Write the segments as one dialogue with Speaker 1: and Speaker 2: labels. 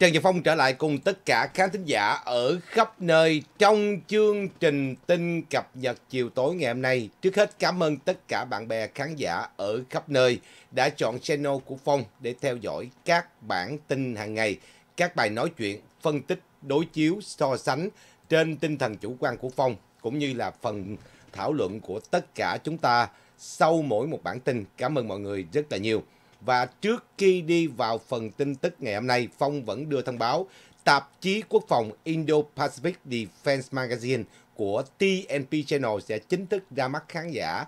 Speaker 1: Trần Nhật Phong trở lại cùng tất cả khán thính giả ở khắp nơi trong chương trình tin cập nhật chiều tối ngày hôm nay. Trước hết cảm ơn tất cả bạn bè khán giả ở khắp nơi đã chọn channel của Phong để theo dõi các bản tin hàng ngày, các bài nói chuyện, phân tích, đối chiếu, so sánh trên tinh thần chủ quan của Phong cũng như là phần thảo luận của tất cả chúng ta sau mỗi một bản tin. Cảm ơn mọi người rất là nhiều. Và trước khi đi vào phần tin tức ngày hôm nay, Phong vẫn đưa thông báo tạp chí quốc phòng Indo-Pacific Defense Magazine của TNP Channel sẽ chính thức ra mắt khán giả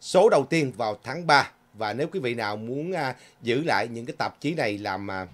Speaker 1: số đầu tiên vào tháng 3. Và nếu quý vị nào muốn à, giữ lại những cái tạp chí này làm à,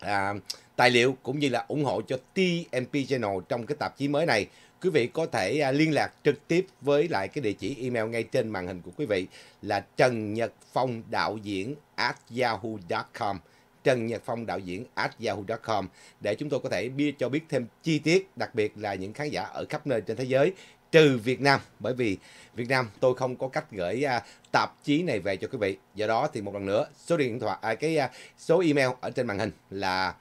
Speaker 1: à tài liệu cũng như là ủng hộ cho TNP Channel trong cái tạp chí mới này quý vị có thể à, liên lạc trực tiếp với lại cái địa chỉ email ngay trên màn hình của quý vị là trần nhật phong đạo diễn at yahoo.com Trần Nhật Phong đạo diễn at yahoo.com để chúng tôi có thể biết cho biết thêm chi tiết đặc biệt là những khán giả ở khắp nơi trên thế giới trừ Việt Nam bởi vì Việt Nam tôi không có cách gửi à, tạp chí này về cho quý vị do đó thì một lần nữa số điện thoại à, cái à, số email ở trên màn hình là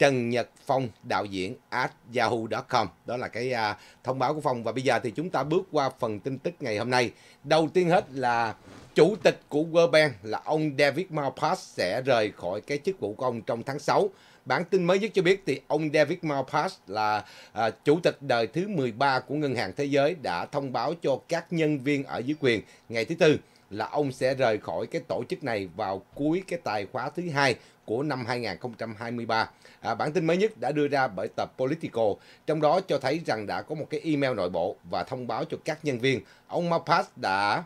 Speaker 1: Trần Nhật Phong, đạo diễn at yahoo.com. Đó là cái à, thông báo của Phong. Và bây giờ thì chúng ta bước qua phần tin tức ngày hôm nay. Đầu tiên hết là chủ tịch của World Bank là ông David Malpass sẽ rời khỏi cái chức vụ của ông trong tháng 6. Bản tin mới nhất cho biết thì ông David Malpass là à, chủ tịch đời thứ 13 của Ngân hàng Thế giới đã thông báo cho các nhân viên ở dưới quyền ngày thứ Tư là ông sẽ rời khỏi cái tổ chức này vào cuối cái tài khóa thứ hai của năm 2023. À, bản tin mới nhất đã đưa ra bởi tập Politico, trong đó cho thấy rằng đã có một cái email nội bộ và thông báo cho các nhân viên ông Malpass đã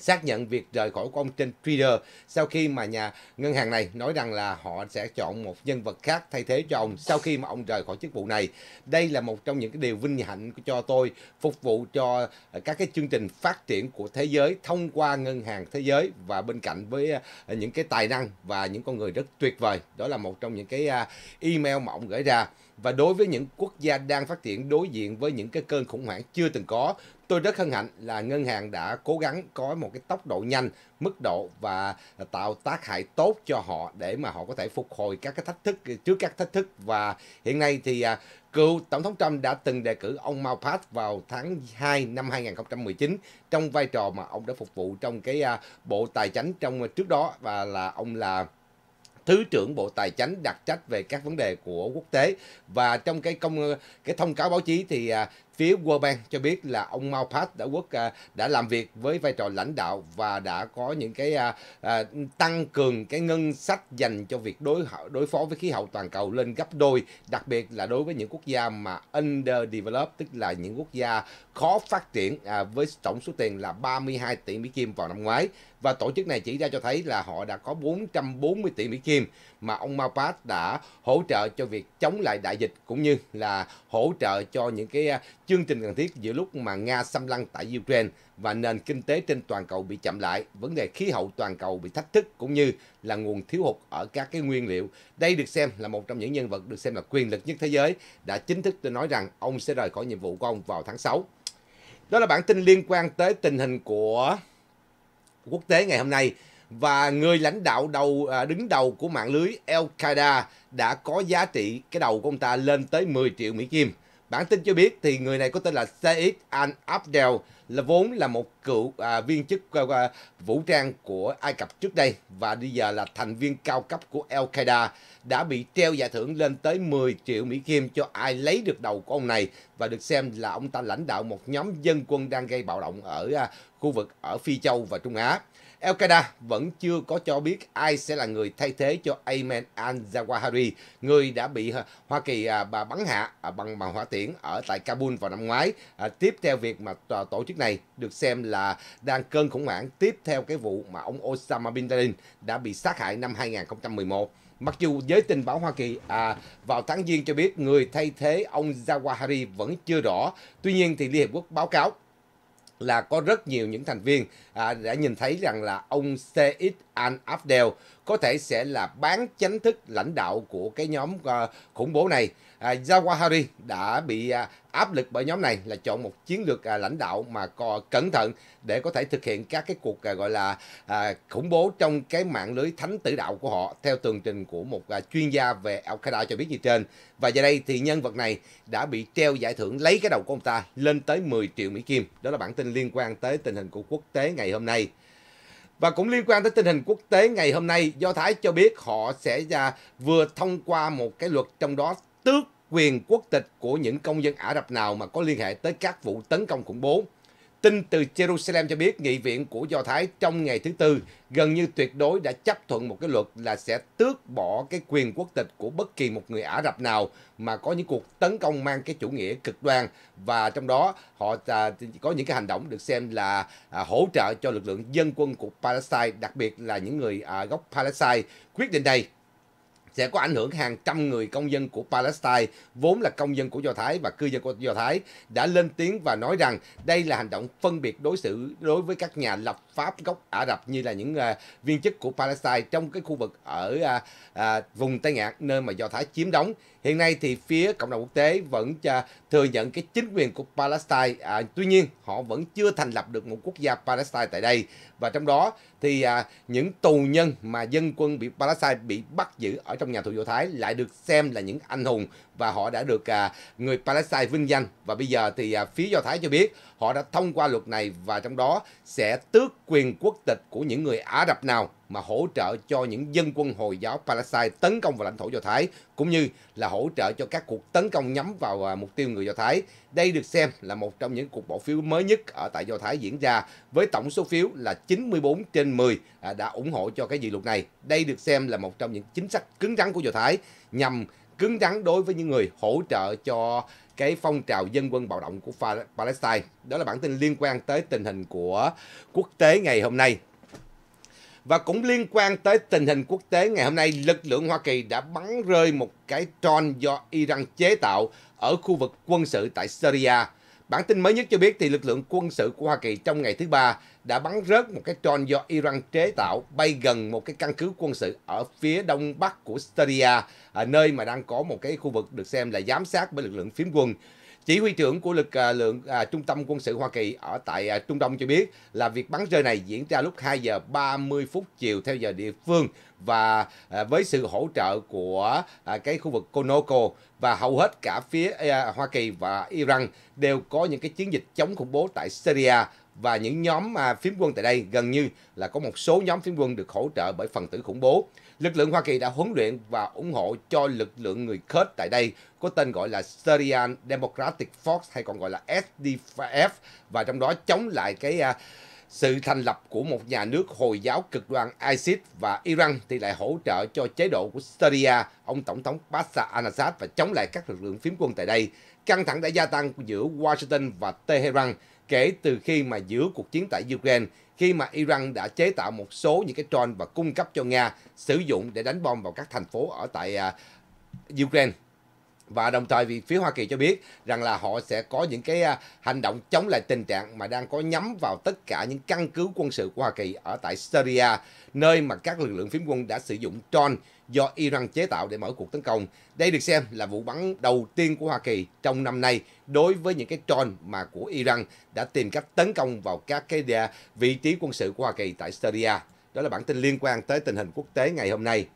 Speaker 1: xác nhận việc rời khỏi của ông trên Twitter sau khi mà nhà ngân hàng này nói rằng là họ sẽ chọn một nhân vật khác thay thế cho ông sau khi mà ông rời khỏi chức vụ này. Đây là một trong những cái điều vinh hạnh cho tôi phục vụ cho các cái chương trình phát triển của thế giới thông qua ngân hàng thế giới và bên cạnh với à, những cái tài năng và những con người rất tuyệt vời. Đó là một trong những cái à, email mà ông gửi ra và đối với những quốc gia đang phát triển đối diện với những cái cơn khủng hoảng chưa từng có Tôi rất hân hạnh là ngân hàng đã cố gắng có một cái tốc độ nhanh, mức độ và tạo tác hại tốt cho họ để mà họ có thể phục hồi các cái thách thức trước các thách thức và hiện nay thì à, cựu tổng thống Trump đã từng đề cử ông Malpass vào tháng 2 năm 2019 trong vai trò mà ông đã phục vụ trong cái à, bộ tài chính trong trước đó và là ông là thứ trưởng bộ tài chính đặc trách về các vấn đề của quốc tế và trong cái công cái thông cáo báo chí thì à, Phía World Bank cho biết là ông Malpass đã quốc à, đã làm việc với vai trò lãnh đạo và đã có những cái à, à tăng cường cái ngân sách dành cho việc đối đối phó với khí hậu toàn cầu lên gấp đôi, đặc biệt là đối với những quốc gia mà underdeveloped tức là những quốc gia khó phát triển à, với tổng số tiền là 32 tỷ Mỹ Kim vào năm ngoái và tổ chức này chỉ ra cho thấy là họ đã có 440 tỷ Mỹ Kim mà ông Malpass đã hỗ trợ cho việc chống lại đại dịch cũng như là hỗ trợ cho những cái à, chương trình cần thiết giữa lúc mà Nga xâm lăng tại Ukraine và nền kinh tế trên toàn cầu bị chậm lại, vấn đề khí hậu toàn cầu bị thách thức cũng như là nguồn thiếu hụt ở các cái nguyên liệu. Đây được xem là một trong những nhân vật được xem là quyền lực nhất thế giới đã chính thức nói rằng ông sẽ rời khỏi nhiệm vụ của ông vào tháng 6. Đó là bản tin liên quan tới tình hình của quốc tế ngày hôm nay và người lãnh đạo đầu à, đứng đầu của mạng lưới Al Qaeda đã có giá trị cái đầu của ông ta lên tới 10 triệu Mỹ Kim Bản tin cho biết thì người này có tên là Said Al Abdel là vốn là một cựu à, viên chức à, à vũ trang của Ai Cập trước đây và bây giờ là thành viên cao cấp của Al Qaeda đã bị treo giải thưởng lên tới 10 triệu Mỹ Kim cho ai lấy được đầu của ông này và được xem là ông ta lãnh đạo một nhóm dân quân đang gây bạo động ở à, khu vực ở Phi Châu và Trung Á. El Qaeda vẫn chưa có cho biết ai sẽ là người thay thế cho Ayman al-Zawahiri, người đã bị ờ, Hoa Kỳ ờ, bắn hạ ờ, bằng bằng hỏa tiễn ở tại Kabul vào năm ngoái. Tiếp theo việc mà tổ chức này được xem là đang cơn khủng hoảng tiếp theo cái vụ mà ông Osama Bin Laden đã bị sát hại năm 2011. Mặc dù giới tình báo Hoa Kỳ à, vào tháng Giêng cho biết người thay thế ông Zawahiri vẫn chưa rõ, tuy nhiên thì Liên Hiệp Quốc báo cáo là có rất nhiều những thành viên à, đã nhìn thấy rằng là ông CX Al Abdel có thể sẽ là bán chính thức lãnh đạo của cái nhóm ờ, khủng bố này. À, Zawahiri đã bị à, áp lực bởi nhóm này là chọn một chiến lược à, lãnh đạo mà có cẩn thận để có thể thực hiện các cái cuộc gọi là khủng bố trong cái mạng lưới thánh tử đạo của họ theo tường trình của một chuyên gia về Al-Qaeda cho biết như trên. Và giờ đây thì nhân vật này đã bị treo giải thưởng lấy cái đầu của ông ta lên tới 10 triệu Mỹ Kim. Đó là bản tin liên quan tới tình hình của quốc tế ngày hôm nay. Và cũng liên quan tới tình hình quốc tế ngày hôm nay, Do Thái cho biết họ sẽ ra à, vừa thông qua một cái luật trong đó tước quyền quốc tịch của những công dân Ả Rập nào mà có liên hệ tới các vụ tấn công khủng bố. Tin từ Jerusalem cho biết nghị viện của Do Thái trong ngày thứ Tư gần như tuyệt đối đã chấp thuận một cái luật là sẽ tước bỏ cái quyền quốc tịch của bất kỳ một người Ả Rập nào mà có những cuộc tấn công mang cái chủ nghĩa cực đoan và trong đó họ à, có những cái hành động được xem là à, hỗ trợ cho lực lượng dân quân của Palestine, đặc biệt là những người gốc Palestine. Quyết định này sẽ có ảnh hưởng hàng trăm người công dân của Palestine vốn là công dân của Do Thái và cư dân của Do Thái đã lên tiếng và nói rằng đây là hành động phân biệt đối xử đối với các nhà lập Pháp, gốc Ả Rập như là những uh, viên chức của Palestine trong cái khu vực ở uh, uh, vùng Tây Ngạn nơi mà Do Thái chiếm đóng. Hiện nay thì phía cộng đồng quốc tế vẫn uh, thừa nhận cái chính quyền của Palestine, uh, tuy nhiên họ vẫn chưa thành lập được một quốc gia Palestine tại đây và trong đó thì uh, những tù nhân mà dân quân bị Palestine bị bắt giữ ở trong nhà tù Do Thái lại được xem là những anh hùng và họ đã được uh, người Palestine vinh danh và bây giờ thì uh, phía Do Thái cho biết họ đã thông qua luật này và trong đó sẽ tước quyền quốc tịch của những người Ả Rập nào mà hỗ trợ cho những dân quân Hồi giáo Palestine tấn công vào lãnh thổ Do Thái, cũng như là hỗ trợ cho các cuộc tấn công nhắm vào à, mục tiêu người Do Thái. Đây được xem là một trong những cuộc bỏ phiếu mới nhất ở tại Do Thái diễn ra, với tổng số phiếu là 94 trên 10 à, đã ủng hộ cho cái dự luật này. Đây được xem là một trong những chính sách cứng rắn của Do Thái nhằm cứng rắn đối với những người hỗ trợ cho cái phong trào dân quân bạo động của Palestine. Đó là bản tin liên quan tới tình hình của quốc tế ngày hôm nay. Và cũng liên quan tới tình hình quốc tế ngày hôm nay, lực lượng Hoa Kỳ đã bắn rơi một cái drone do Iran chế tạo ở khu vực quân sự tại Syria Bản tin mới nhất cho biết thì lực lượng quân sự của Hoa Kỳ trong ngày thứ ba đã bắn rớt một cái drone do Iran chế tạo bay gần một cái căn cứ quân sự ở phía đông bắc của Syria, à, nơi mà đang có một cái khu vực được xem là giám sát bởi lực lượng phiến quân. Chỉ huy trưởng của lực à, lượng à, Trung tâm quân sự Hoa Kỳ ở tại à, Trung Đông cho biết là việc bắn rơi này diễn ra lúc 2 giờ 30 phút chiều theo giờ địa phương và à, với sự hỗ trợ của à, cái khu vực Konoko và hầu hết cả phía à, Hoa Kỳ và Iran đều có những cái chiến dịch chống khủng bố tại Syria và những nhóm à, phiến quân tại đây gần như là có một số nhóm phiến quân được hỗ trợ bởi phần tử khủng bố. Lực lượng Hoa Kỳ đã huấn luyện và ủng hộ cho lực lượng người Kurd tại đây có tên gọi là Syrian Democratic Force hay còn gọi là SDF và trong đó chống lại cái uh, sự thành lập của một nhà nước Hồi giáo cực đoan ISIS và Iran thì lại hỗ trợ cho chế độ của Syria, ông Tổng thống Bashar al-Assad và chống lại các lực lượng phiến quân tại đây căng thẳng đã gia tăng giữa Washington và Tehran kể từ khi mà giữa cuộc chiến tại Ukraine, khi mà Iran đã chế tạo một số những cái drone và cung cấp cho Nga sử dụng để đánh bom vào các thành phố ở tại à, Ukraine và đồng thời vì phía Hoa Kỳ cho biết rằng là họ sẽ có những cái à, hành động chống lại tình trạng mà đang có nhắm vào tất cả những căn cứ quân sự của Hoa Kỳ ở tại Syria, nơi mà các lực lượng phiến quân đã sử dụng drone do Iran chế tạo để mở cuộc tấn công. Đây được xem là vụ bắn đầu tiên của Hoa Kỳ trong năm nay đối với những cái drone mà của Iran đã tìm cách tấn công vào các cái vị trí quân sự của Hoa Kỳ tại Syria. Đó là bản tin liên quan tới tình hình quốc tế ngày hôm nay.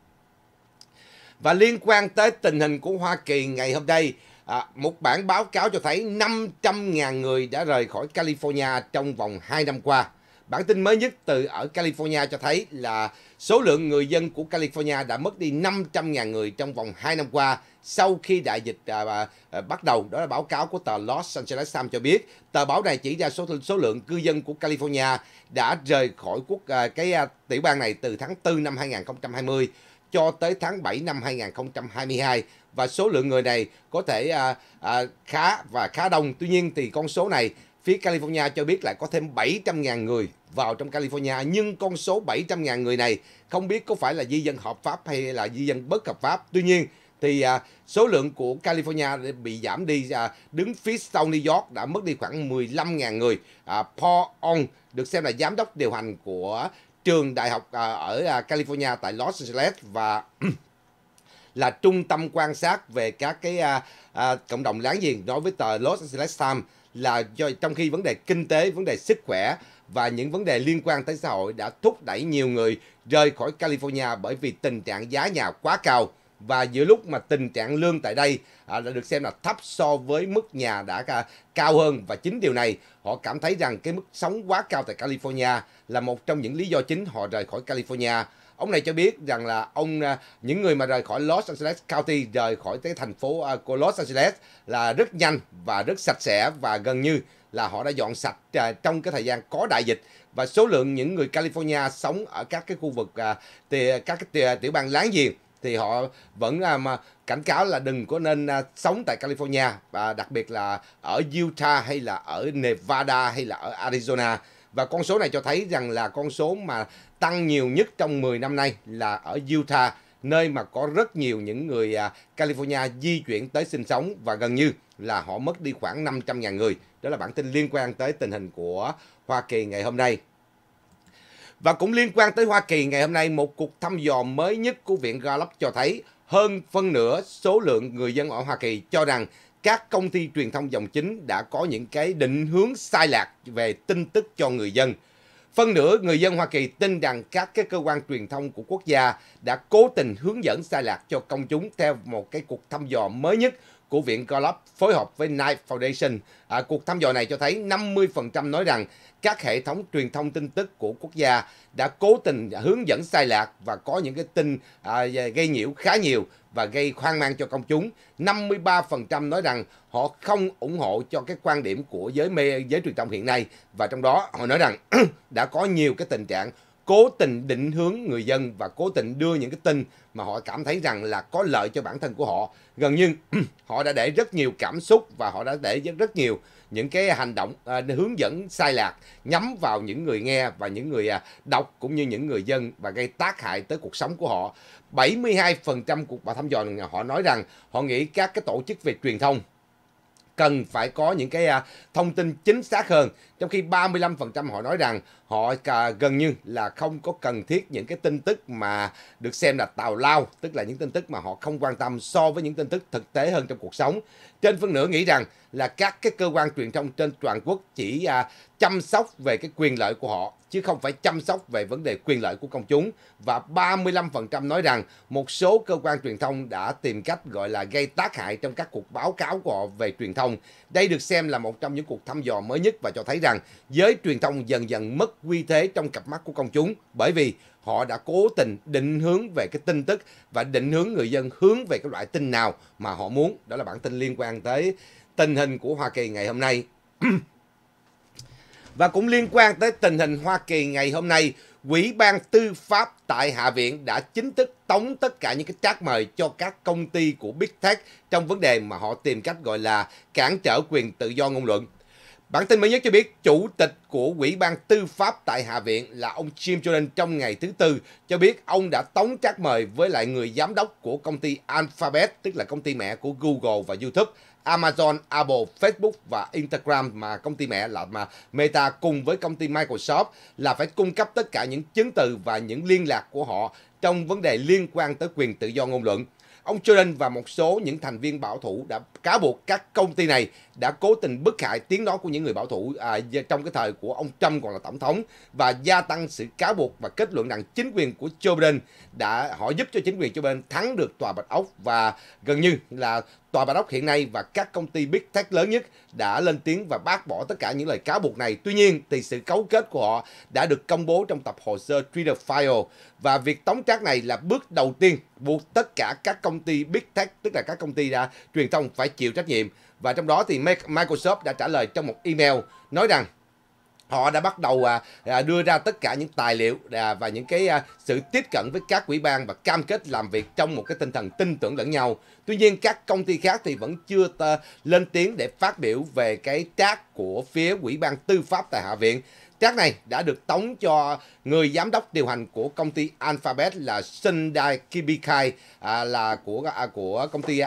Speaker 1: Và liên quan tới tình hình của Hoa Kỳ ngày hôm nay, à, một bản báo cáo cho thấy 500.000 người đã rời khỏi California trong vòng 2 năm qua. Bản tin mới nhất từ ở California cho thấy là số lượng người dân của California đã mất đi 500.000 người trong vòng 2 năm qua sau khi đại dịch à, à, à, bắt đầu. Đó là báo cáo của tờ Los Angeles Times cho biết. Tờ báo này chỉ ra số số lượng cư dân của California đã rời khỏi quốc à, cái à, tiểu bang này từ tháng 4 năm 2020 cho tới tháng 7 năm 2022 và số lượng người này có thể à, à, khá và khá đông. Tuy nhiên thì con số này phía California cho biết lại có thêm 700.000 người vào trong California nhưng con số 700.000 người này không biết có phải là di dân hợp pháp hay là di dân bất hợp pháp. Tuy nhiên thì à, số lượng của California bị giảm đi à, đứng phía sau New York đã mất đi khoảng 15.000 người. À, Paul Ong được xem là giám đốc điều hành của trường đại học à, ở à, California tại Los Angeles và là trung tâm quan sát về các cái à, cộng đồng láng giềng đối với tờ Los Angeles Times là do trong khi vấn đề kinh tế, vấn đề sức khỏe và những vấn đề liên quan tới xã hội đã thúc đẩy nhiều người rời khỏi California bởi vì tình trạng giá nhà quá cao và giữa lúc mà tình trạng lương tại đây à, đã được xem là thấp so với mức nhà đã à, cao hơn và chính điều này họ cảm thấy rằng cái mức sống quá cao tại California là một trong những lý do chính họ rời khỏi California. Ông này cho biết rằng là ông à, những người mà rời khỏi Los Angeles County rời khỏi cái thành phố à, của Los Angeles là rất nhanh và rất sạch sẽ và gần như là họ đã dọn sạch à, trong cái thời gian có đại dịch và số lượng những người California sống ở các cái khu vực à, thì các cái tiểu bang láng giềng thì họ vẫn um, cảnh cáo là đừng có nên uh, sống tại California và đặc biệt là ở Utah hay là ở Nevada hay là ở Arizona và con số này cho thấy rằng là con số mà tăng nhiều nhất trong 10 năm nay là ở Utah nơi mà có rất nhiều những người à, California di chuyển tới sinh sống và gần như là họ mất đi khoảng 500.000 người. Đó là bản tin liên quan tới tình hình của Hoa Kỳ ngày hôm nay. Và cũng liên quan tới Hoa Kỳ ngày hôm nay, một cuộc thăm dò mới nhất của Viện Gallup cho thấy hơn phân nửa số lượng người dân ở Hoa Kỳ cho rằng các công ty truyền thông dòng chính đã có những cái định hướng sai lạc về tin tức cho người dân. Phân nửa người dân Hoa Kỳ tin rằng các cái cơ quan truyền thông của quốc gia đã cố tình hướng dẫn sai lạc cho công chúng theo một cái cuộc thăm dò mới nhất của Viện Gallup phối hợp với Knight Foundation. À, cuộc thăm dò này cho thấy 50% nói rằng các hệ thống truyền thông tin tức của quốc gia đã cố tình hướng dẫn sai lạc và có những cái tin à, gây nhiễu khá nhiều và gây hoang mang cho công chúng. 53% nói rằng họ không ủng hộ cho cái quan điểm của giới mê giới truyền thông hiện nay và trong đó họ nói rằng đã có nhiều cái tình trạng cố tình định hướng người dân và cố tình đưa những cái tin mà họ cảm thấy rằng là có lợi cho bản thân của họ. Gần như họ đã để rất nhiều cảm xúc và họ đã để rất nhiều những cái hành động à, hướng dẫn sai lạc nhắm vào những người nghe và những người à, đọc cũng như những người dân và gây tác hại tới cuộc sống của họ. 72% cuộc bà thăm dò họ nói rằng họ nghĩ các cái tổ chức về truyền thông cần phải có những cái à, thông tin chính xác hơn. Trong khi 35% họ nói rằng họ à, gần như là không có cần thiết những cái tin tức mà được xem là tào lao, tức là những tin tức mà họ không quan tâm so với những tin tức thực tế hơn trong cuộc sống trên phân nửa nghĩ rằng là các cái cơ quan truyền thông trên toàn quốc chỉ à, chăm sóc về cái quyền lợi của họ chứ không phải chăm sóc về vấn đề quyền lợi của công chúng và 35% nói rằng một số cơ quan truyền thông đã tìm cách gọi là gây tác hại trong các cuộc báo cáo của họ về truyền thông. Đây được xem là một trong những cuộc thăm dò mới nhất và cho thấy rằng giới truyền thông dần dần mất uy thế trong cặp mắt của công chúng bởi vì họ đã cố tình định hướng về cái tin tức và định hướng người dân hướng về cái loại tin nào mà họ muốn. Đó là bản tin liên quan tới tình hình của Hoa Kỳ ngày hôm nay. và cũng liên quan tới tình hình Hoa Kỳ ngày hôm nay, Quỹ ban tư pháp tại Hạ viện đã chính thức tống tất cả những cái trác mời cho các công ty của Big Tech trong vấn đề mà họ tìm cách gọi là cản trở quyền tự do ngôn luận. Bản tin mới nhất cho biết, Chủ tịch của quỹ ban Tư pháp tại Hạ viện là ông Jim Jordan trong ngày thứ Tư cho biết ông đã tống trác mời với lại người giám đốc của công ty Alphabet, tức là công ty mẹ của Google và YouTube, Amazon, Apple, Facebook và Instagram mà công ty mẹ là mà Meta cùng với công ty Microsoft là phải cung cấp tất cả những chứng từ và những liên lạc của họ trong vấn đề liên quan tới quyền tự do ngôn luận. Ông Jordan và một số những thành viên bảo thủ đã cáo buộc các công ty này đã cố tình bức hại tiếng nói của những người bảo thủ à, trong cái thời của ông Trump còn là tổng thống và gia tăng sự cáo buộc và kết luận rằng chính quyền của Joe Biden đã họ giúp cho chính quyền Joe Biden thắng được tòa Bạch Ốc và gần như là Tòa Bản ốc hiện nay và các công ty Big Tech lớn nhất đã lên tiếng và bác bỏ tất cả những lời cáo buộc này. Tuy nhiên, thì sự cấu kết của họ đã được công bố trong tập hồ sơ Twitter File và việc tống trác này là bước đầu tiên buộc tất cả các công ty Big Tech, tức là các công ty đã truyền thông phải chịu trách nhiệm. Và trong đó thì Microsoft đã trả lời trong một email nói rằng họ đã bắt đầu à, à, đưa ra tất cả những tài liệu à, và những cái sự tiếp cận với các quỹ ban và cam kết làm việc trong một cái tinh thần tin tưởng lẫn nhau. Tuy nhiên các công ty khác thì vẫn chưa lên tiếng để phát biểu về cái trác của phía quỹ ban tư pháp tại Hạ viện. Trác này đã được tống cho người giám đốc điều hành của công ty Alphabet là Sundar Kipikai là của của công ty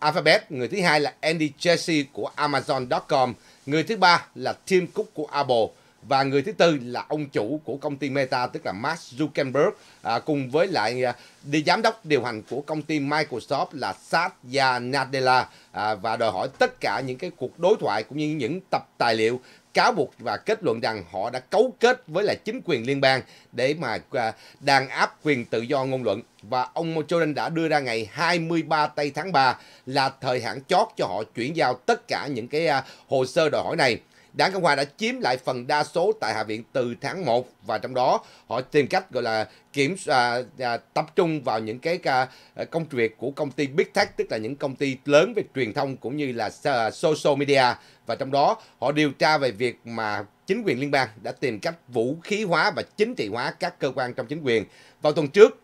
Speaker 1: Alphabet, người thứ hai là Andy Jassy của Amazon.com Người thứ ba là Tim Cook của Apple và người thứ tư là ông chủ của công ty Meta tức là Mark Zuckerberg à, cùng với lại à, đi giám đốc điều hành của công ty Microsoft là Satya Nadella à, và đòi hỏi tất cả những cái cuộc đối thoại cũng như những tập tài liệu cáo buộc và kết luận rằng họ đã cấu kết với là chính quyền liên bang để mà à, đàn áp quyền tự do ngôn luận và ông Jordan đã đưa ra ngày 23 tây tháng 3 là thời hạn chót cho họ chuyển giao tất cả những cái à, hồ sơ đòi hỏi này Đảng Cộng Hòa đã chiếm lại phần đa số tại Hạ viện từ tháng 1 và trong đó họ tìm cách gọi là kiểm à, à, tập trung vào những cái à, công việc của công ty Big Tech tức là những công ty lớn về truyền thông cũng như là à, social media và trong đó họ điều tra về việc mà chính quyền liên bang đã tìm cách vũ khí hóa và chính trị hóa các cơ quan trong chính quyền. Vào tuần trước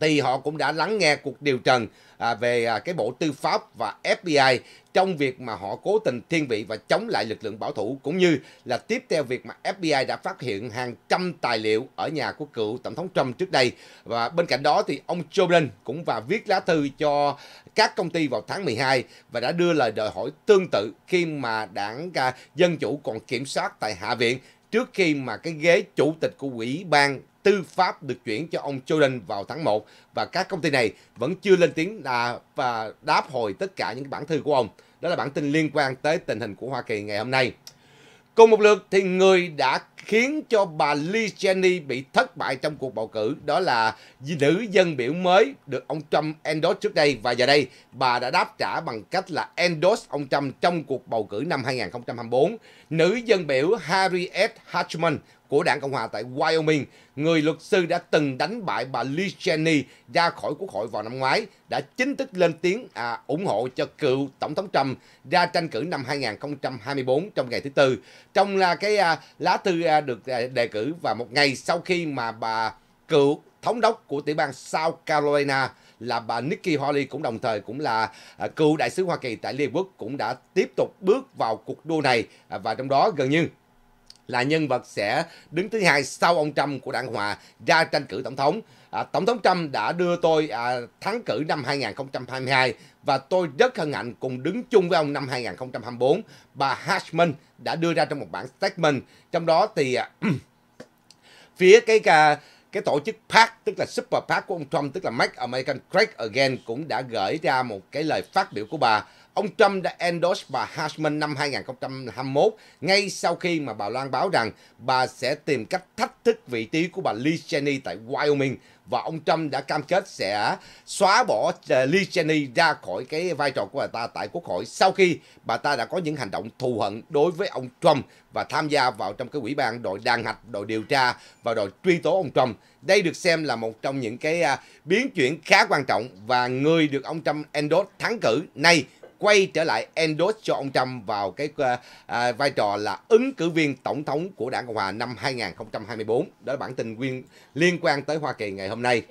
Speaker 1: thì họ cũng đã lắng nghe cuộc điều trần à, về à, cái Bộ Tư pháp và FBI trong việc mà họ cố tình thiên vị và chống lại lực lượng bảo thủ cũng như là tiếp theo việc mà FBI đã phát hiện hàng trăm tài liệu ở nhà của cựu Tổng thống Trump trước đây. Và bên cạnh đó thì ông Joe Biden cũng và viết lá thư cho các công ty vào tháng 12 và đã đưa lời đòi hỏi tương tự khi mà đảng à, Dân Chủ còn kiểm soát tại Hạ viện trước khi mà cái ghế chủ tịch của ủy ban tư pháp được chuyển cho ông Jordan vào tháng 1 và các công ty này vẫn chưa lên tiếng đà, và đáp hồi tất cả những bản thư của ông. Đó là bản tin liên quan tới tình hình của Hoa Kỳ ngày hôm nay. Cùng một lượt thì người đã khiến cho bà Lee Cheney bị thất bại trong cuộc bầu cử đó là nữ dân biểu mới được ông Trump endorse trước đây và giờ đây bà đã đáp trả bằng cách là endorse ông Trump trong cuộc bầu cử năm 2024. Nữ dân biểu Harriet Hatchman của đảng Cộng hòa tại Wyoming, người luật sư đã từng đánh bại bà Lee Cheney ra khỏi quốc hội vào năm ngoái, đã chính thức lên tiếng à, ủng hộ cho cựu Tổng thống Trump ra tranh cử năm 2024 trong ngày thứ Tư. Trong là cái à, lá thư à, được à, đề cử và một ngày sau khi mà bà cựu thống đốc của tiểu bang South Carolina là bà Nikki Haley cũng đồng thời cũng là à, cựu đại sứ Hoa Kỳ tại Liên Quốc cũng đã tiếp tục bước vào cuộc đua này à, và trong đó gần như là nhân vật sẽ đứng thứ hai sau ông Trump của đảng Hòa ra tranh cử tổng thống. À, tổng thống Trump đã đưa tôi à, thắng cử năm 2022 và tôi rất hân hạnh cùng đứng chung với ông năm 2024. Bà Hashman đã đưa ra trong một bản statement, trong đó thì à, phía cái à, cái tổ chức PAC tức là Super PAC của ông Trump tức là Make American Great Again cũng đã gửi ra một cái lời phát biểu của bà Ông Trump đã endorse bà Hartman năm 2021 ngay sau khi mà bà loan báo rằng bà sẽ tìm cách thách thức vị trí của bà Lee Cheney tại Wyoming và ông Trump đã cam kết sẽ xóa bỏ ờ, Lee Cheney ra khỏi cái vai trò của bà ta tại Quốc hội sau khi bà ta đã có những hành động thù hận đối với ông Trump và tham gia vào trong cái ủy ban đội đàn hạch, đội điều tra và đội truy tố ông Trump. Đây được xem là một trong những cái à, biến chuyển khá quan trọng và người được ông Trump endorse thắng cử nay quay trở lại endorse cho ông Trump vào cái ờ, à, vai trò là ứng cử viên tổng thống của đảng Cộng hòa năm 2024. Đó là bản tin liên quan tới Hoa Kỳ ngày hôm nay.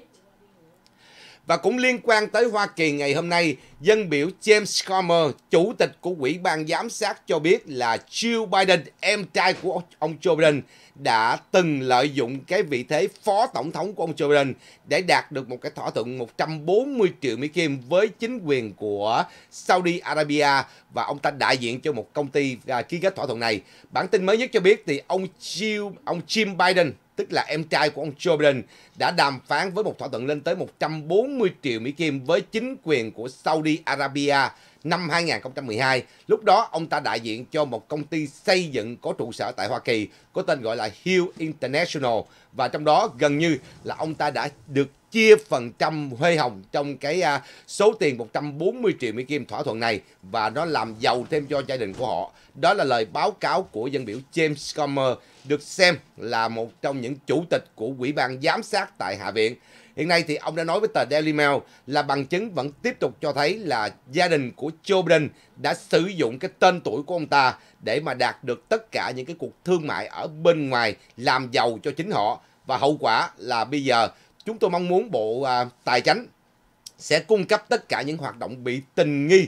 Speaker 1: Và cũng liên quan tới Hoa Kỳ ngày hôm nay, dân biểu James Comer, chủ tịch của quỹ ban Giám sát cho biết là Jill Biden, em trai của ông Joe Biden, đã từng lợi dụng cái vị thế phó tổng thống của ông Joe Biden để đạt được một cái thỏa thuận 140 triệu Mỹ Kim với chính quyền của Saudi Arabia và ông ta đại diện cho một công ty à, ký kết thỏa thuận này. Bản tin mới nhất cho biết thì ông Jill, ông Jim Biden tức là em trai của ông Joe Biden, đã đàm phán với một thỏa thuận lên tới 140 triệu Mỹ Kim với chính quyền của Saudi Arabia năm 2012. Lúc đó, ông ta đại diện cho một công ty xây dựng có trụ sở tại Hoa Kỳ có tên gọi là Hill International và trong đó gần như là ông ta đã được chia phần trăm huê hồng trong cái à, số tiền 140 triệu Mỹ Kim thỏa thuận này và nó làm giàu thêm cho gia đình của họ. Đó là lời báo cáo của dân biểu James Comer được xem là một trong những chủ tịch của quỹ ban giám sát tại Hạ viện. Hiện nay thì ông đã nói với tờ Daily Mail là bằng chứng vẫn tiếp tục cho thấy là gia đình của Joe Biden đã sử dụng cái tên tuổi của ông ta để mà đạt được tất cả những cái cuộc thương mại ở bên ngoài làm giàu cho chính họ và hậu quả là bây giờ chúng tôi mong muốn Bộ à, Tài chánh sẽ cung cấp tất cả những hoạt động bị tình nghi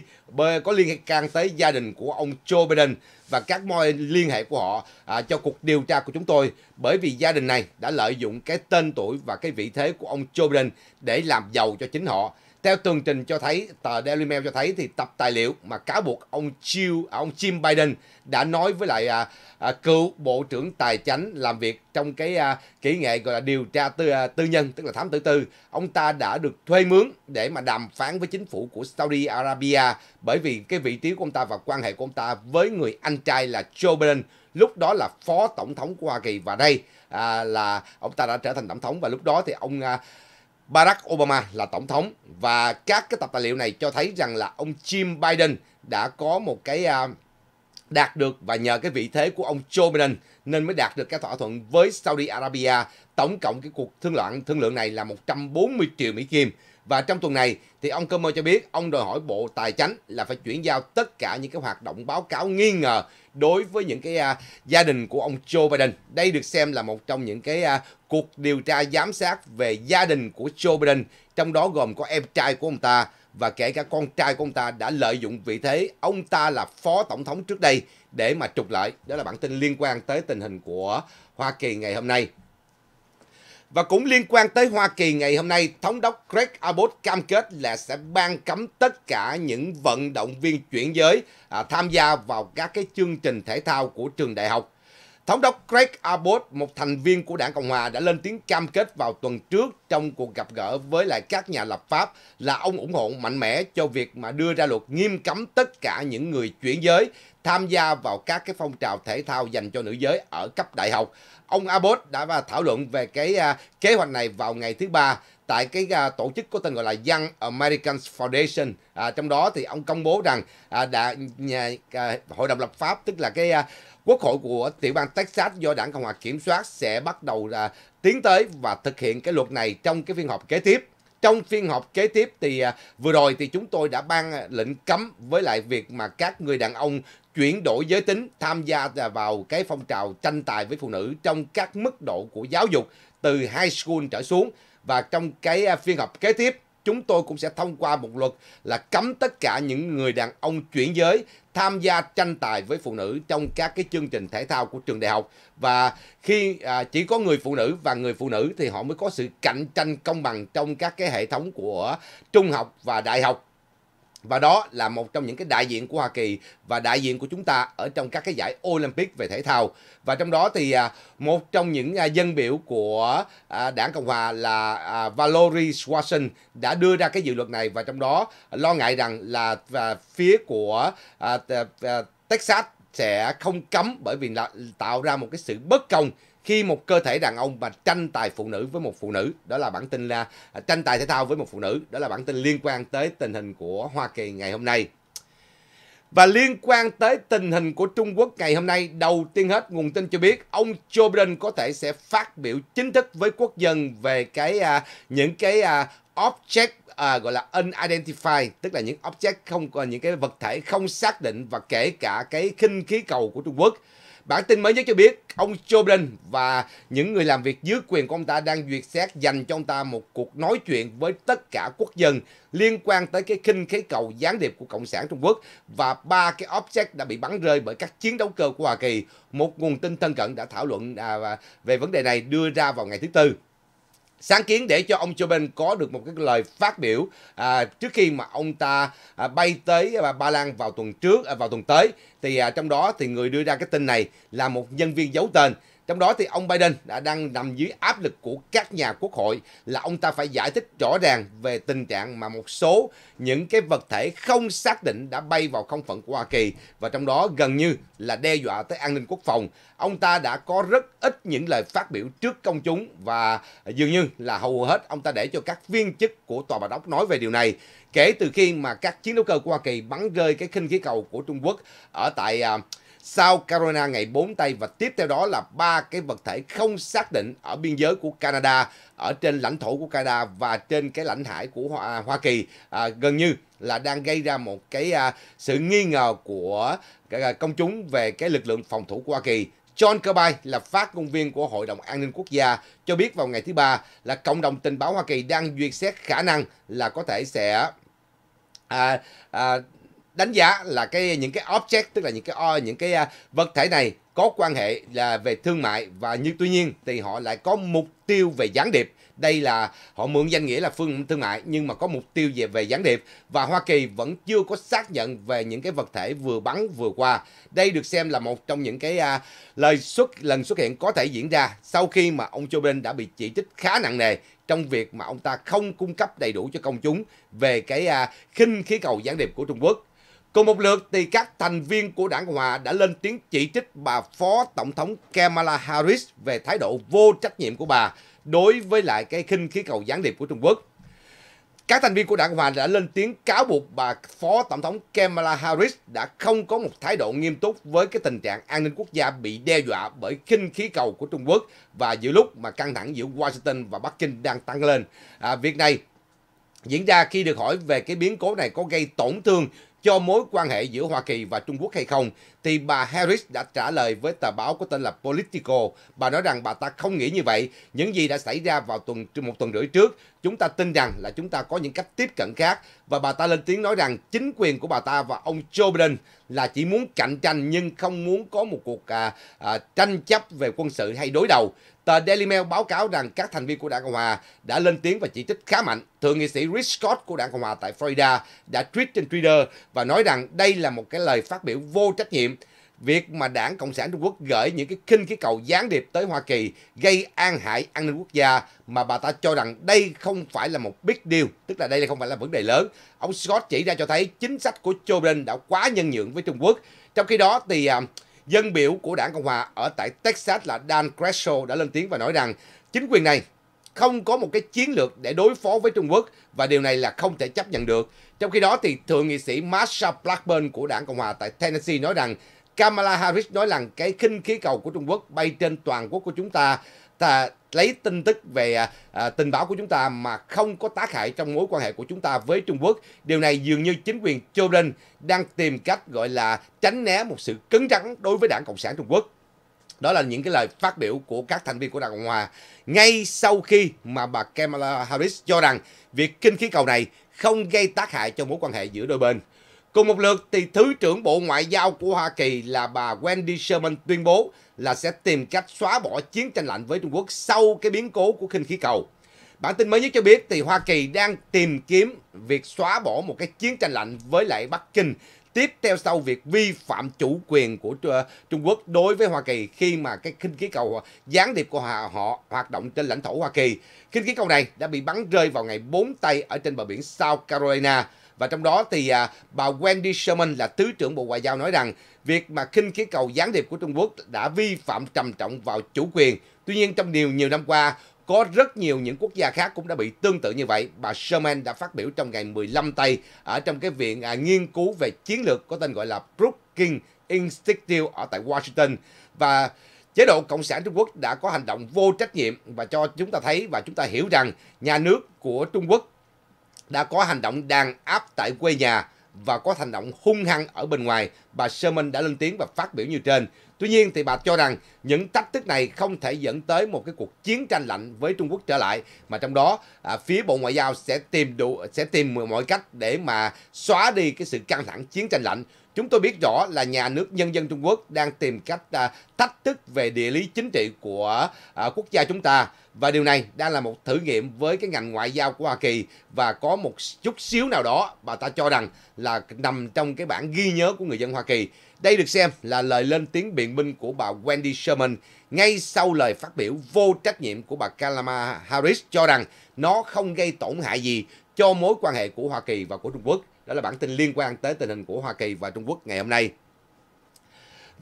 Speaker 1: có liên can tới gia đình của ông Joe Biden và các mối liên hệ của họ à, cho cuộc điều tra của chúng tôi bởi vì gia đình này đã lợi dụng cái tên tuổi và cái vị thế của ông Joe Biden để làm giàu cho chính họ theo tường trình cho thấy, tờ Daily Mail cho thấy thì tập tài liệu mà cáo buộc ông Jill, à, ông Jim Biden đã nói với lại à, à, cựu Bộ trưởng Tài chánh làm việc trong cái à, kỹ nghệ gọi là điều tra tư, à, tư nhân, tức là thám tử tư. Ông ta đã được thuê mướn để mà đàm phán với chính phủ của Saudi Arabia bởi vì cái vị trí của ông ta và quan hệ của ông ta với người anh trai là Joe Biden lúc đó là phó tổng thống của Hoa Kỳ và đây à, là ông ta đã trở thành tổng thống và lúc đó thì ông à, Barack Obama là tổng thống và các cái tập tài liệu này cho thấy rằng là ông Jim Biden đã có một cái à, đạt được và nhờ cái vị thế của ông Joe Biden nên mới đạt được cái thỏa thuận với Saudi Arabia. Tổng cộng cái cuộc thương lượng thương lượng này là 140 triệu Mỹ Kim. Và trong tuần này thì ông Comer cho biết ông đòi hỏi Bộ Tài chánh là phải chuyển giao tất cả những cái hoạt động báo cáo nghi ngờ đối với những cái uh, gia đình của ông Joe Biden. Đây được xem là một trong những cái uh, cuộc điều tra giám sát về gia đình của Joe Biden, trong đó gồm có em trai của ông ta và kể cả con trai của ông ta đã lợi dụng vị thế ông ta là phó tổng thống trước đây để mà trục lợi. Đó là bản tin liên quan tới tình hình của Hoa Kỳ ngày hôm nay. Và cũng liên quan tới Hoa Kỳ ngày hôm nay, thống đốc Greg Abbott cam kết là sẽ ban cấm tất cả những vận động viên chuyển giới à, tham gia vào các cái chương trình thể thao của trường đại học. Thống đốc Greg Abbott, một thành viên của đảng Cộng Hòa, đã lên tiếng cam kết vào tuần trước trong cuộc gặp gỡ với lại các nhà lập pháp là ông ủng hộ mạnh mẽ cho việc mà đưa ra luật nghiêm cấm tất cả những người chuyển giới tham gia vào các cái phong trào thể thao dành cho nữ giới ở cấp đại học. Ông Abbott đã à, thảo luận về cái à, kế hoạch này vào ngày thứ ba tại cái à, tổ chức có tên gọi là Young Americans Foundation. À, trong đó thì ông công bố rằng à, đã nhà, à, hội đồng lập pháp tức là cái à, quốc hội của tiểu bang Texas do đảng Cộng hòa kiểm soát sẽ bắt đầu à, tiến tới và thực hiện cái luật này trong cái phiên họp kế tiếp trong phiên họp kế tiếp thì à, vừa rồi thì chúng tôi đã ban à, lệnh cấm với lại việc mà các người đàn ông chuyển đổi giới tính tham gia à, vào cái phong trào tranh tài với phụ nữ trong các mức độ của giáo dục từ high school trở xuống và trong cái phiên họp kế tiếp chúng tôi cũng sẽ thông qua một luật là cấm tất cả những người đàn ông chuyển giới tham gia tranh tài với phụ nữ trong các cái chương trình thể thao của trường đại học và khi à, chỉ có người phụ nữ và người phụ nữ thì họ mới có sự cạnh tranh công bằng trong các cái hệ thống của trung học và đại học và đó là một trong những cái đại diện của Hoa Kỳ và đại diện của chúng ta ở trong các cái giải Olympic về thể thao và trong đó thì à, một trong những à, dân biểu của à, đảng Cộng hòa là Valerie Swanson đã đưa ra cái dự luật này và trong đó lo ngại rằng là phía của Texas sẽ không cấm bởi vì là tạo ra một cái sự bất công khi một cơ thể đàn ông mà tranh tài phụ nữ với một phụ nữ đó là bản tin là à, tranh tài thể thao với một phụ nữ đó là bản tin liên quan tới tình hình của Hoa Kỳ ngày hôm nay và liên quan tới tình hình của Trung Quốc ngày hôm nay, đầu tiên hết nguồn tin cho biết ông Joe Biden có thể sẽ phát biểu chính thức với quốc dân về cái à, những cái à, object à, gọi là unidentified, tức là những object không có à, những cái vật thể không xác định và kể cả cái khinh khí cầu của Trung Quốc. Bản tin mới nhất cho biết, ông Joe Biden và những người làm việc dưới quyền của ông ta đang duyệt xét dành cho ông ta một cuộc nói chuyện với tất cả quốc dân liên quan tới cái khinh khí cầu gián điệp của Cộng sản Trung Quốc và ba cái object đã bị bắn rơi bởi các chiến đấu cơ của Hoa Kỳ. Một nguồn tin thân cận đã thảo luận à, à, về vấn đề này đưa ra vào ngày thứ Tư sáng kiến để cho ông Joe Biden có được một cái lời phát biểu à, trước khi mà ông ta à, bay tới à, Ba Lan vào tuần trước à, vào tuần tới thì à, trong đó thì người đưa ra cái tin này là một nhân viên giấu tên trong đó thì ông Biden đã đang nằm dưới áp lực của các nhà quốc hội là ông ta phải giải thích rõ ràng về tình trạng mà một số những cái vật thể không xác định đã bay vào không phận của Hoa Kỳ và trong đó gần như là đe dọa tới an ninh quốc phòng. Ông ta đã có rất ít những lời phát biểu trước công chúng và dường như là hầu hết ông ta để cho các viên chức của Tòa Bạch Ốc nói về điều này. Kể từ khi mà các chiến đấu cơ của Hoa Kỳ bắn rơi cái khinh khí cầu của Trung Quốc ở tại uh, sau Carolina ngày 4 tây và tiếp theo đó là ba cái vật thể không xác định ở biên giới của Canada, ở trên lãnh thổ của Canada và trên cái lãnh hải của Hoa, Hoa Kỳ à, gần như là đang gây ra một cái à, sự nghi ngờ của à, công chúng về cái lực lượng phòng thủ của Hoa Kỳ. John Kirby là phát ngôn viên của Hội đồng An ninh Quốc gia cho biết vào ngày thứ ba là cộng đồng tình báo Hoa Kỳ đang duyệt xét khả năng là có thể sẽ à, à, đánh giá là cái những cái object tức là những cái ờ, những cái à, vật thể này có quan hệ là về thương mại và như tuy nhiên thì họ lại có mục tiêu về gián điệp đây là họ mượn danh nghĩa là phương thương mại nhưng mà có mục tiêu về về gián điệp và Hoa Kỳ vẫn chưa có xác nhận về những cái vật thể vừa bắn vừa qua. Đây được xem là một trong những cái à, lời xuất lần xuất hiện có thể diễn ra sau khi mà ông Joe Biden đã bị chỉ trích khá nặng nề trong việc mà ông ta không cung cấp đầy đủ cho công chúng về cái à, khinh khí cầu gián điệp của Trung Quốc. Cùng một lượt thì các thành viên của đảng Cộng Hòa đã lên tiếng chỉ trích bà Phó Tổng thống Kamala Harris về thái độ vô trách nhiệm của bà đối với lại cái khinh khí cầu gián điệp của Trung Quốc. Các thành viên của đảng Cộng Hòa đã lên tiếng cáo buộc bà Phó Tổng thống Kamala Harris đã không có một thái độ nghiêm túc với cái tình trạng an ninh quốc gia bị đe dọa bởi khinh khí cầu của Trung Quốc và giữa lúc mà căng thẳng giữa Washington và Bắc Kinh đang tăng lên. À, việc này diễn ra khi được hỏi về cái biến cố này có gây tổn thương cho mối quan hệ giữa Hoa Kỳ và Trung Quốc hay không, thì bà Harris đã trả lời với tờ báo có tên là Politico. Bà nói rằng bà ta không nghĩ như vậy. Những gì đã xảy ra vào tuần một tuần rưỡi trước chúng ta tin rằng là chúng ta có những cách tiếp cận khác và bà ta lên tiếng nói rằng chính quyền của bà ta và ông Joe Biden là chỉ muốn cạnh tranh nhưng không muốn có một cuộc à, à, tranh chấp về quân sự hay đối đầu. Tờ Daily Mail báo cáo rằng các thành viên của Đảng Cộng Hòa đã lên tiếng và chỉ trích khá mạnh. Thượng nghị sĩ Rick Scott của Đảng Cộng Hòa tại Florida đã tweet trên Twitter và nói rằng đây là một cái lời phát biểu vô trách nhiệm việc mà đảng Cộng sản Trung Quốc gửi những cái khinh khí cầu gián điệp tới Hoa Kỳ gây an hại an ninh quốc gia mà bà ta cho rằng đây không phải là một big deal, tức là đây không phải là vấn đề lớn. Ông Scott chỉ ra cho thấy chính sách của Joe Biden đã quá nhân nhượng với Trung Quốc. Trong khi đó thì à, dân biểu của đảng Cộng Hòa ở tại Texas là Dan Crenshaw đã lên tiếng và nói rằng chính quyền này không có một cái chiến lược để đối phó với Trung Quốc và điều này là không thể chấp nhận được. Trong khi đó thì thượng nghị sĩ Marsha Blackburn của đảng Cộng hòa tại Tennessee nói rằng Kamala Harris nói rằng cái khinh khí cầu của Trung Quốc bay trên toàn quốc của chúng ta ta lấy tin tức về à, à, tình báo của chúng ta mà không có tác hại trong mối quan hệ của chúng ta với Trung Quốc. Điều này dường như chính quyền Joe Biden đang tìm cách gọi là tránh né một sự cứng rắn đối với Đảng Cộng sản Trung Quốc. Đó là những cái lời phát biểu của các thành viên của Đảng Cộng Hòa ngay sau khi mà bà Kamala Harris cho rằng việc kinh khí cầu này không gây tác hại cho mối quan hệ giữa đôi bên. Cùng một lượt thì Thứ trưởng Bộ Ngoại giao của Hoa Kỳ là bà Wendy Sherman tuyên bố là sẽ tìm cách xóa bỏ chiến tranh lạnh với Trung Quốc sau cái biến cố của khinh khí cầu. Bản tin mới nhất cho biết thì Hoa Kỳ đang tìm kiếm việc xóa bỏ một cái chiến tranh lạnh với lại Bắc Kinh tiếp theo sau việc vi phạm chủ quyền của Trung Quốc đối với Hoa Kỳ khi mà cái khinh khí cầu gián điệp của họ, họ hoạt động trên lãnh thổ Hoa Kỳ. Khinh khí cầu này đã bị bắn rơi vào ngày 4 tây ở trên bờ biển South Carolina. Và trong đó thì à, bà Wendy Sherman là Thứ trưởng Bộ Ngoại giao nói rằng việc mà khinh khí cầu gián điệp của Trung Quốc đã vi phạm trầm trọng vào chủ quyền. Tuy nhiên trong nhiều nhiều năm qua, có rất nhiều những quốc gia khác cũng đã bị tương tự như vậy. Bà Sherman đã phát biểu trong ngày 15 tây ở trong cái viện à, nghiên cứu về chiến lược có tên gọi là Brookings Institute ở tại Washington. Và chế độ cộng sản trung quốc đã có hành động vô trách nhiệm và cho chúng ta thấy và chúng ta hiểu rằng nhà nước của trung quốc đã có hành động đàn áp tại quê nhà và có hành động hung hăng ở bên ngoài, bà Sherman đã lên tiếng và phát biểu như trên. Tuy nhiên thì bà cho rằng những thách thức này không thể dẫn tới một cái cuộc chiến tranh lạnh với Trung Quốc trở lại mà trong đó à, phía Bộ Ngoại giao sẽ tìm đủ sẽ tìm mọi cách để mà xóa đi cái sự căng thẳng chiến tranh lạnh. Chúng tôi biết rõ là nhà nước nhân dân Trung Quốc đang tìm cách à, thách thức về địa lý chính trị của à, quốc gia chúng ta và điều này đang là một thử nghiệm với cái ngành ngoại giao của Hoa Kỳ và có một chút xíu nào đó bà ta cho rằng là nằm trong cái bản ghi nhớ của người dân Hoa Kỳ. Đây được xem là lời lên tiếng biện minh của bà Wendy Sherman ngay sau lời phát biểu vô trách nhiệm của bà Kamala Harris cho rằng nó không gây tổn hại gì cho mối quan hệ của Hoa Kỳ và của Trung Quốc. Đó là bản tin liên quan tới tình hình của Hoa Kỳ và Trung Quốc ngày hôm nay.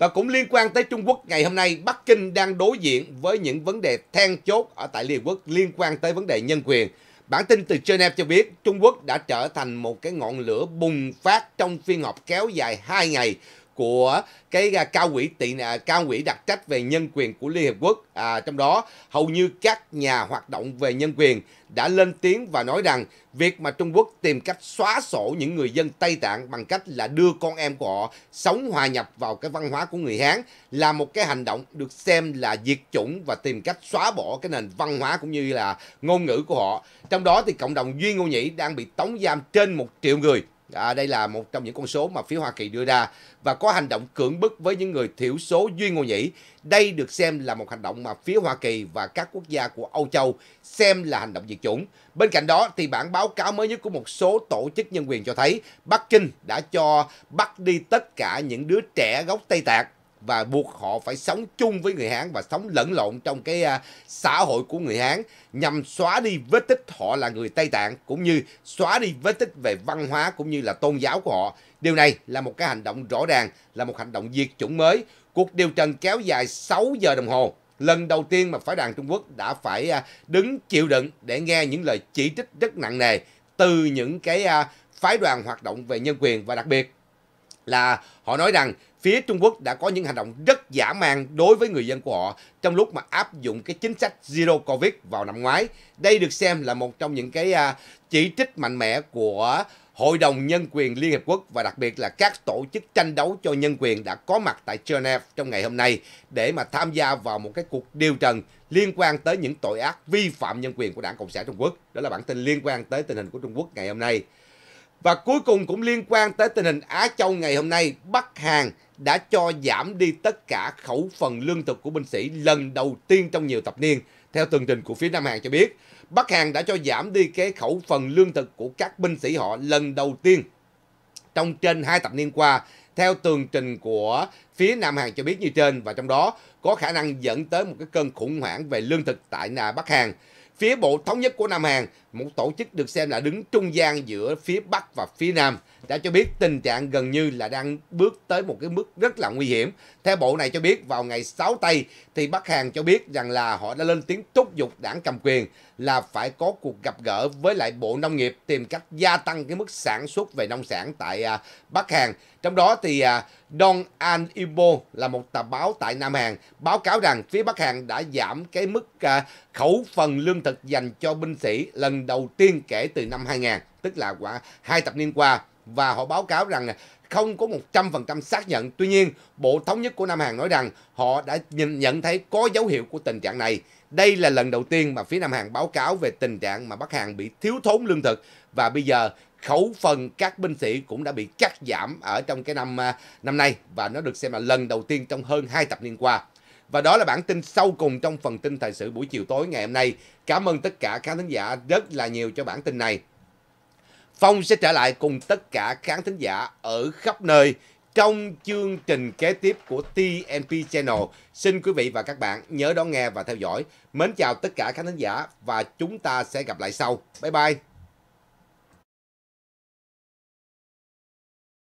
Speaker 1: Và cũng liên quan tới Trung Quốc ngày hôm nay, Bắc Kinh đang đối diện với những vấn đề then chốt ở tại Liên Quốc liên quan tới vấn đề nhân quyền. Bản tin từ Geneva cho biết Trung Quốc đã trở thành một cái ngọn lửa bùng phát trong phiên họp kéo dài 2 ngày của cái à, cao quỹ tị à, cao quỹ đặc trách về nhân quyền của Liên Hiệp Quốc à, trong đó hầu như các nhà hoạt động về nhân quyền đã lên tiếng và nói rằng việc mà Trung Quốc tìm cách xóa sổ những người dân Tây Tạng bằng cách là đưa con em của họ sống hòa nhập vào cái văn hóa của người Hán là một cái hành động được xem là diệt chủng và tìm cách xóa bỏ cái nền văn hóa cũng như là ngôn ngữ của họ. Trong đó thì cộng đồng Duy Ngô Nhĩ đang bị tống giam trên một triệu người À, đây là một trong những con số mà phía Hoa Kỳ đưa ra và có hành động cưỡng bức với những người thiểu số duy ngôi nhĩ. Đây được xem là một hành động mà phía Hoa Kỳ và các quốc gia của Âu Châu xem là hành động diệt chủng. Bên cạnh đó thì bản báo cáo mới nhất của một số tổ chức nhân quyền cho thấy Bắc Kinh đã cho bắt đi tất cả những đứa trẻ gốc Tây Tạng và buộc họ phải sống chung với người Hán và sống lẫn lộn trong cái uh, xã hội của người Hán nhằm xóa đi vết tích họ là người Tây Tạng cũng như xóa đi vết tích về văn hóa cũng như là tôn giáo của họ. Điều này là một cái hành động rõ ràng, là một hành động diệt chủng mới. Cuộc điều trần kéo dài 6 giờ đồng hồ. Lần đầu tiên mà phái đoàn Trung Quốc đã phải uh, đứng chịu đựng để nghe những lời chỉ trích rất nặng nề từ những cái uh, phái đoàn hoạt động về nhân quyền và đặc biệt là họ nói rằng phía Trung Quốc đã có những hành động rất giả man đối với người dân của họ trong lúc mà áp dụng cái chính sách Zero Covid vào năm ngoái. Đây được xem là một trong những cái à, chỉ trích mạnh mẽ của Hội đồng Nhân quyền Liên Hiệp Quốc và đặc biệt là các tổ chức tranh đấu cho nhân quyền đã có mặt tại Geneva trong ngày hôm nay để mà tham gia vào một cái cuộc điều trần liên quan tới những tội ác vi phạm nhân quyền của Đảng Cộng sản Trung Quốc. Đó là bản tin liên quan tới tình hình của Trung Quốc ngày hôm nay. Và cuối cùng cũng liên quan tới tình hình Á Châu ngày hôm nay, Bắc Hàn đã cho giảm đi tất cả khẩu phần lương thực của binh sĩ lần đầu tiên trong nhiều thập niên. Theo tường trình của phía Nam Hàn cho biết, Bắc Hàn đã cho giảm đi cái khẩu phần lương thực của các binh sĩ họ lần đầu tiên trong trên hai thập niên qua theo tường trình của phía Nam Hàn cho biết như trên và trong đó có khả năng dẫn tới một cái cơn khủng hoảng về lương thực tại nhà Bắc Hàn. Phía Bộ Thống nhất của Nam Hàn một tổ chức được xem là đứng trung gian giữa phía Bắc và phía Nam đã cho biết tình trạng gần như là đang bước tới một cái mức rất là nguy hiểm. Theo bộ này cho biết vào ngày 6 Tây thì Bắc Hàn cho biết rằng là họ đã lên tiếng thúc giục đảng cầm quyền là phải có cuộc gặp gỡ với lại Bộ Nông nghiệp tìm cách gia tăng cái mức sản xuất về nông sản tại à, Bắc Hàn. Trong đó thì à, Dong An Ilbo là một tờ báo tại Nam Hàn báo cáo rằng phía Bắc Hàn đã giảm cái mức à, khẩu phần lương thực dành cho binh sĩ lần đầu tiên kể từ năm 2000, tức là qua hai thập niên qua và họ báo cáo rằng không có 100% xác nhận. Tuy nhiên, Bộ Thống nhất của Nam Hàn nói rằng họ đã nhìn, nhận thấy có dấu hiệu của tình trạng này. Đây là lần đầu tiên mà phía Nam Hàn báo cáo về tình trạng mà Bắc Hàn bị thiếu thốn lương thực và bây giờ khẩu phần các binh sĩ cũng đã bị cắt giảm ở trong cái năm à, năm nay và nó được xem là lần đầu tiên trong hơn hai thập niên qua. Và đó là bản tin sau cùng trong phần tin thời sự buổi chiều tối ngày hôm nay. Cảm ơn tất cả khán thính giả rất là nhiều cho bản tin này. Phong sẽ trở lại cùng tất cả khán thính giả ở khắp nơi trong chương trình kế tiếp của TNP Channel. Xin quý vị và các bạn nhớ đón nghe và theo dõi. Mến chào tất cả khán thính giả và chúng ta sẽ gặp lại sau. Bye bye!